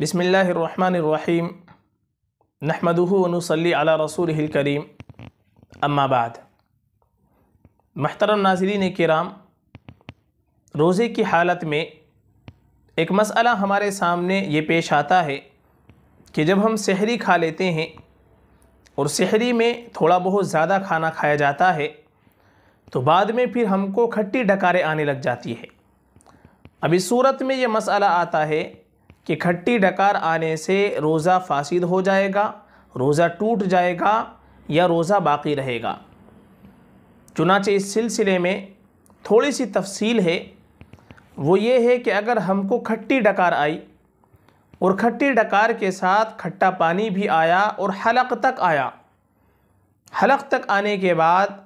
बिसमीम नहमदूनसली अला रसूल करीम अम्माबाद महतरम नाजरीन कराम रोज़े की हालत में एक मसला हमारे सामने ये पेश आता है कि जब हम सहरी खा लेते हैं और सहरी में थोड़ा बहुत ज़्यादा खाना खाया जाता है तो बाद में फिर हमको खट्टी डकारें आने लग जाती है अब इस सूरत में ये मसला आता है कि खट्टी डकार आने से रोज़ा फासिद हो जाएगा रोज़ा टूट जाएगा या रोज़ा बाकी रहेगा चुनाचे इस सिलसिले में थोड़ी सी तफसील है वो ये है कि अगर हमको खट्टी डकार आई और खट्टी डकार के साथ खट्टा पानी भी आया और हलक तक आया हलक तक आने के बाद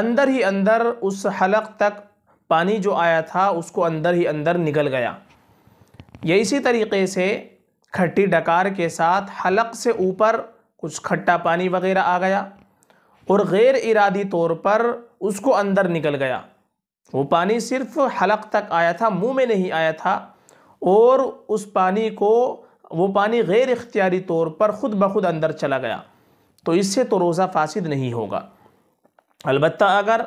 अंदर ही अंदर उस हलक तक पानी जो आया था उसको अंदर ही अंदर निकल गया या इसी तरीके से खट्टी डकार के साथ हलक से ऊपर कुछ खट्टा पानी वगैरह आ गया और गैर इरादी तौर पर उसको अंदर निकल गया वो पानी सिर्फ हलक तक आया था मुंह में नहीं आया था और उस पानी को वो पानी गैर इख्तियारी तौर पर ख़ुद ब खुद अंदर चला गया तो इससे तो रोज़ा फासिद नहीं होगा अलबत् अगर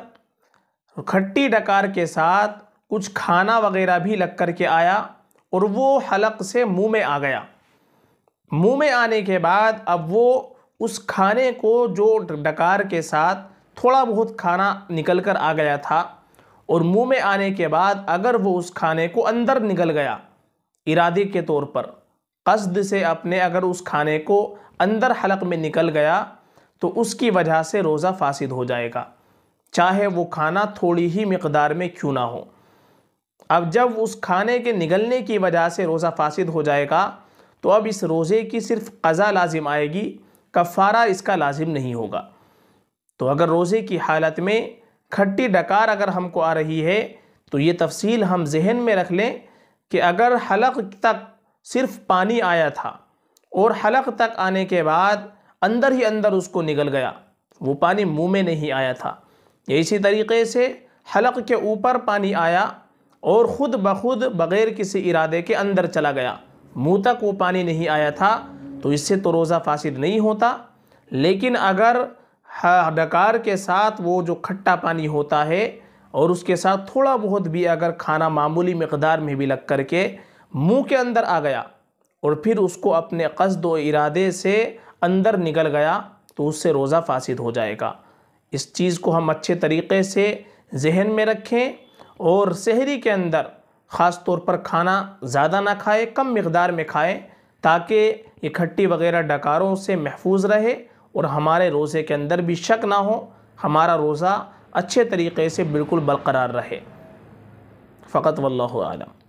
खट्टी डकार के साथ कुछ खाना वगैरह भी लग कर के आया और वो हलक से मुंह में आ गया मुंह में आने के बाद अब वो उस खाने को जो डकार के साथ थोड़ा बहुत खाना निकल कर आ गया था और मुंह में आने के बाद अगर वो उस खाने को अंदर निकल गया इरादे के तौर पर कस्द से अपने अगर उस खाने को अंदर हलक में निकल गया तो उसकी वजह से रोज़ा फासिद हो जाएगा चाहे वो खाना थोड़ी ही मकदार में क्यों ना हो अब जब उस खाने के निगलने की वजह से रोज़ा फासिद हो जाएगा तो अब इस रोज़े की सिर्फ कज़ा लाजिम आएगी कफ़ारा इसका लाजिम नहीं होगा तो अगर रोज़े की हालत में खट्टी डकार अगर हमको आ रही है तो ये तफसील हम जहन में रख लें कि अगर हलक तक सिर्फ पानी आया था और हलक तक आने के बाद अंदर ही अंदर उसको निगल गया वो पानी मुंह में नहीं आया था इसी तरीके से हलक के ऊपर पानी आया और ख़ुद ब खुद बग़ैर किसी इरादे के अंदर चला गया मुँह तक वो पानी नहीं आया था तो इससे तो रोज़ा फासिद नहीं होता लेकिन अगर डकार के साथ वो जो खट्टा पानी होता है और उसके साथ थोड़ा बहुत भी अगर खाना मामूली मकदार में भी लग कर के मुँह के अंदर आ गया और फिर उसको अपने कसद व इरादे से अंदर निकल गया तो उससे रोज़ा फासिद हो जाएगा इस चीज़ को हम अच्छे तरीके से जहन में रखें और शहरी के अंदर ख़ास तौर पर खाना ज़्यादा ना खाए कम मकदार में खाएँ ताकि इकट्ठी वगैरह डकारों से महफूज रहे और हमारे रोज़े के अंदर भी शक ना हो हमारा रोज़ा अच्छे तरीके से बिल्कुल बरकरार रहे फ़कत वल्लम